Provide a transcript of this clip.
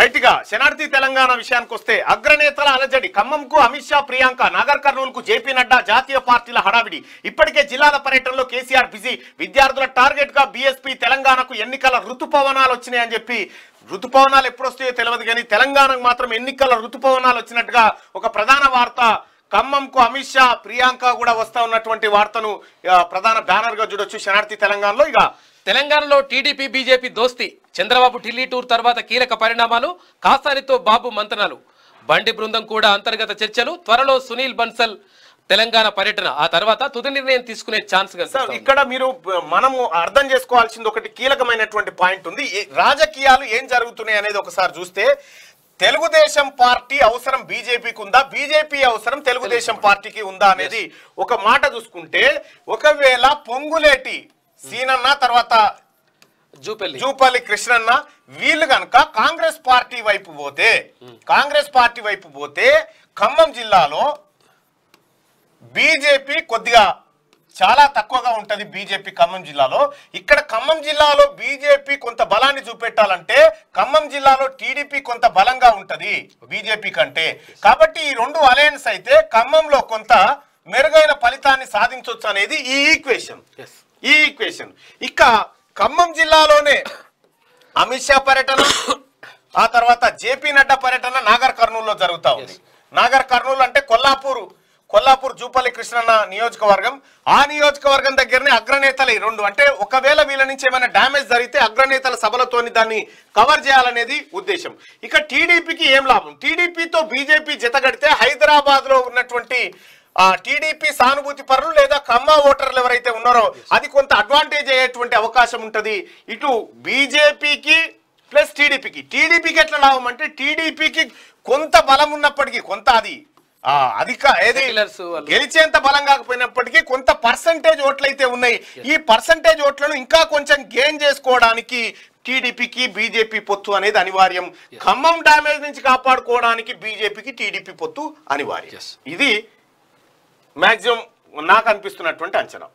రైట్గా శనార్థి తెలంగాణ విషయానికి వస్తే అగ్రనేతల అలజడి ఖమ్మంకు అమిత్ షా ప్రియాంక నాగర్ కర్నూలుకు జేపీ నడ్డా జాతీయ పార్టీల హడావిడి ఇప్పటికే జిల్లాల పర్యటనలో కేసీఆర్ బిజీ విద్యార్థుల టార్గెట్ గా బీఎస్పీ తెలంగాణకు ఎన్నికల ఋతుపవనాలు వచ్చినాయని చెప్పి ఋతుపవనాలు ఎప్పుడు వస్తాయో తెలియదు కానీ తెలంగాణకు మాత్రం ఎన్నికల ఋతుపవనాలు వచ్చినట్టుగా ఒక ప్రధాన వార్త ఖమ్మంకు అమిత్ షా ప్రియాంక కూడా వస్తా ఉన్నటువంటి వార్తను ప్రధాన బ్యానర్ గా చూడొచ్చు శనార్థి తెలంగాణలో ఇక తెలంగాణలో టీడీపీ బీజేపీ దోస్తి చంద్రబాబు ఢిల్లీ టూర్ తర్వాత కీలక పరిణామాలు కాసారితో బాబు మంతనాలు బండి బృందం కూడా అంతర్గత చర్చలు త్వరలో సునీల్ బన్సల్ తెలంగాణ పర్యటన ఆ తర్వాత తుది నిర్ణయం తీసుకునే ఛాన్స్ సార్ ఇక్కడ మీరు మనము అర్థం చేసుకోవాల్సింది ఒకటి కీలకమైనటువంటి పాయింట్ ఉంది రాజకీయాలు ఏం జరుగుతున్నాయి అనేది ఒకసారి చూస్తే తెలుగుదేశం పార్టీ అవసరం బీజేపీకి ఉందా బీజేపీ అవసరం తెలుగుదేశం పార్టీకి ఉందా అనేది ఒక మాట చూసుకుంటే ఒకవేళ పొంగులేటి సీనన్న తర్వాత జూపల్లి జూపల్లి కృష్ణన్న వీళ్ళు కనుక కాంగ్రెస్ పార్టీ వైపు పోతే కాంగ్రెస్ పార్టీ వైపు పోతే ఖమ్మం జిల్లాలో బీజేపీ కొద్దిగా చాలా తక్కువగా ఉంటుంది బీజేపీ ఖమ్మం జిల్లాలో ఇక్కడ ఖమ్మం జిల్లాలో బీజేపీ కొంత బలాన్ని చూపెట్టాలంటే ఖమ్మం జిల్లాలో టీడీపీ కొంత బలంగా ఉంటుంది బీజేపీ కంటే కాబట్టి ఈ రెండు అలయన్స్ అయితే ఖమ్మంలో కొంత మెరుగైన ఫలితాన్ని సాధించవచ్చు అనేది ఈ ఈక్వేషన్ ఈ ఈక్వేషన్ ఇక ఖమ్మం జిల్లాలోనే అమిత్ షా పర్యటన ఆ తర్వాత జేపీ నడ్డా పర్యటన నాగర్ కర్నూలులో జరుగుతూ ఉంది నాగర్ కర్నూలు అంటే కొల్లాపూర్ కొల్లాపూర్ జూపల్లి కృష్ణన్న నియోజకవర్గం ఆ నియోజకవర్గం దగ్గరనే అగ్రనేతలు రెండు అంటే ఒకవేళ వీళ్ళ నుంచి ఏమైనా డ్యామేజ్ జరిగితే అగ్రనేతల సభలతోని దాన్ని కవర్ చేయాలనేది ఉద్దేశం ఇక టీడీపీకి ఏం లాభం టీడీపీతో బీజేపీ జతగడితే హైదరాబాద్లో ఉన్నటువంటి టీడీపీ సానుభూతి పరులు లేదా కమ్మ ఓటర్లు ఎవరైతే ఉన్నారో అది కొంత అడ్వాంటేజ్ అయ్యేటువంటి అవకాశం ఉంటుంది ఇటు బీజేపీకి ప్లస్ టీడీపీకి టీడీపీకి ఎట్లా లాభం అంటే టీడీపీకి కొంత బలం ఉన్నప్పటికీ కొంత అది అధిక ఏది గెలిచేంత బలం కాకపోయినప్పటికీ కొంత పర్సంటేజ్ ఓట్లయితే ఉన్నాయి ఈ పర్సంటేజ్ ఓట్లను ఇంకా కొంచెం గెయిన్ చేసుకోవడానికి టీడీపీకి బీజేపీ పొత్తు అనేది అనివార్యం ఖమ్మం డామేజ్ నుంచి కాపాడుకోవడానికి బీజేపీకి టీడీపీ పొత్తు అనివార్యం ఇది మ్యాక్సిమం నాకు అనిపిస్తున్నటువంటి అంచనా